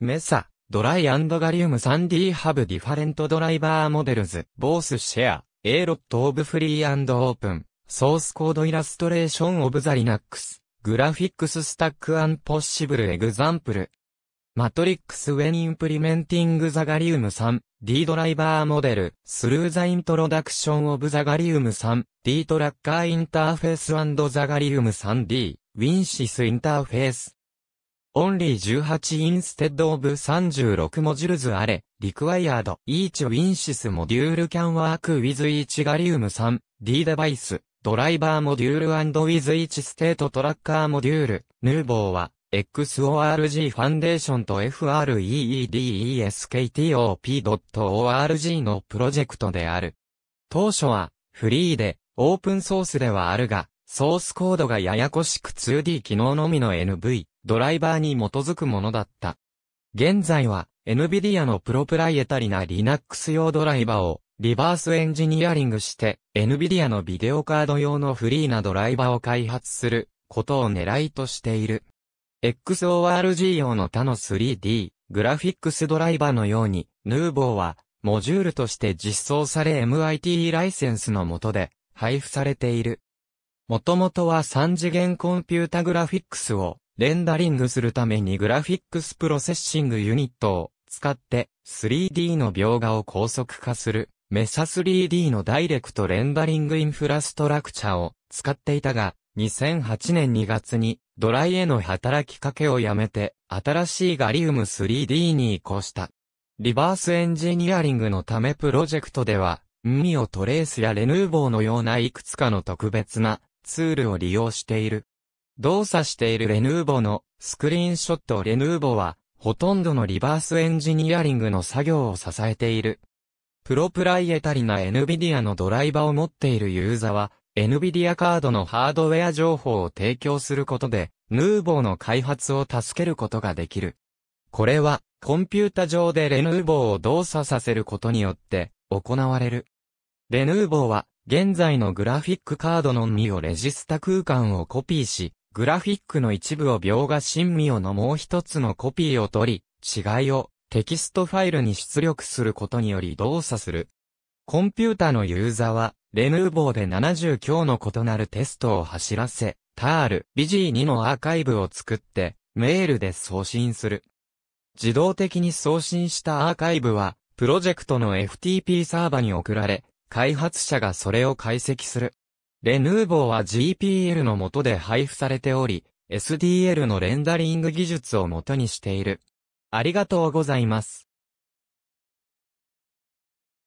メッサ、ドライガリウムサン 3D ハブディファレントドライバーモデルズ、ボースシェア、エーロットオブフリーオープン、ソースコードイラストレーションオブザリナックス、グラフィックススタックアンポッシブルエグザンプル。マトリックスウェニンプリメンティングザガリウム 3D ドライバーモデル、スルーザイントロダクションオブザガリウム 3D トラッカーインターフェースザガリウム 3D、ウィンシスインターフェース、only 18 instead of 36 modules are required each WinSys module can work with each Gallium 3D device ドライバーモデュール with each state トラッカーモデュール nuvo は XORG ファンデーションと FREEDESKTOP.org のプロジェクトである。当初はフリーでオープンソースではあるが、ソースコードがややこしく 2D 機能のみの NV。ドライバーに基づくものだった。現在は、NVIDIA のプロプライエタリな Linux 用ドライバーをリバースエンジニアリングして、NVIDIA のビデオカード用のフリーなドライバーを開発することを狙いとしている。XORG 用の他の 3D、グラフィックスドライバーのように、ヌーボーは、モジュールとして実装され MIT ライセンスの下で配布されている。もともとは3次元コンピュータグラフィックスをレンダリングするためにグラフィックスプロセッシングユニットを使って 3D の描画を高速化するメサ 3D のダイレクトレンダリングインフラストラクチャを使っていたが、2008年2月にドライへの働きかけをやめて新しいガリウム 3D に移行した。リバースエンジニアリングのためプロジェクトでは、ミオトレースやレヌーボーのようないくつかの特別なツールを利用している。動作しているレヌーボのスクリーンショットレヌーボは、ほとんどのリバースエンジニアリングの作業を支えている。プロプライエタリな NVIDIA のドライバーを持っているユーザーは、NVIDIA カードのハードウェア情報を提供することで、ヌーボーの開発を助けることができる。これは、コンピュータ上でレヌーボーを動作させることによって、行われる。レヌーボーは、現在のグラフィックカードのみをレジスタ空間をコピーし、グラフィックの一部を描画新味をのもう一つのコピーを取り、違いをテキストファイルに出力することにより動作する。コンピュータのユーザーは、レヌーボーで70強の異なるテストを走らせ、タール、BG2 のアーカイブを作って、メールで送信する。自動的に送信したアーカイブは、プロジェクトの FTP サーバに送られ、開発者がそれを解析する。レヌーボーは GPL の下で配布されており、SDL のレンダリング技術を元にしている。ありがとうございます。